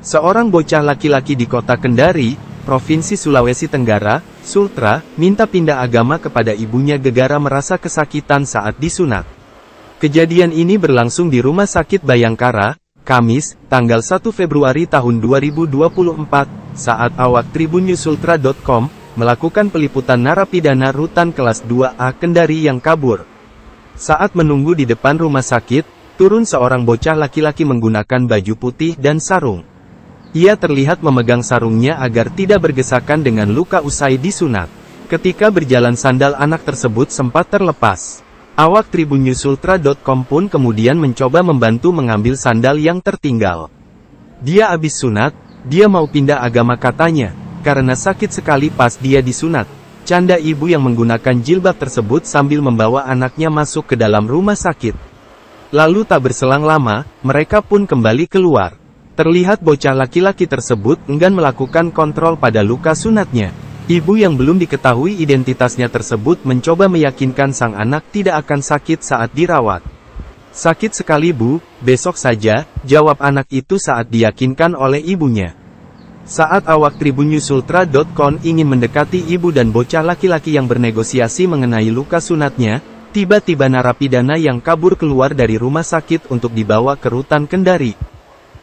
Seorang bocah laki-laki di kota Kendari, Provinsi Sulawesi Tenggara, Sultra, minta pindah agama kepada ibunya gegara merasa kesakitan saat disunat. Kejadian ini berlangsung di Rumah Sakit Bayangkara, Kamis, tanggal 1 Februari tahun 2024, saat awak tribunnewsultra.com melakukan peliputan narapidana rutan kelas 2A Kendari yang kabur. Saat menunggu di depan rumah sakit, turun seorang bocah laki-laki menggunakan baju putih dan sarung. Ia terlihat memegang sarungnya agar tidak bergesakan dengan luka usai disunat. Ketika berjalan sandal anak tersebut sempat terlepas. Awak tribunnewsultra.com pun kemudian mencoba membantu mengambil sandal yang tertinggal. Dia habis sunat, dia mau pindah agama katanya, karena sakit sekali pas dia disunat. Canda ibu yang menggunakan jilbab tersebut sambil membawa anaknya masuk ke dalam rumah sakit. Lalu tak berselang lama, mereka pun kembali keluar. Terlihat bocah laki-laki tersebut enggan melakukan kontrol pada luka sunatnya. Ibu yang belum diketahui identitasnya tersebut mencoba meyakinkan sang anak tidak akan sakit saat dirawat. Sakit sekali bu, besok saja, jawab anak itu saat diyakinkan oleh ibunya. Saat awak tribunyusultra.com ingin mendekati ibu dan bocah laki-laki yang bernegosiasi mengenai luka sunatnya, tiba-tiba narapidana yang kabur keluar dari rumah sakit untuk dibawa ke rutan kendari.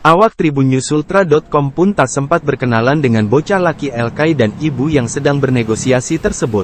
Awak Tribun Newsultra.com pun tak sempat berkenalan dengan bocah laki LK dan ibu yang sedang bernegosiasi tersebut.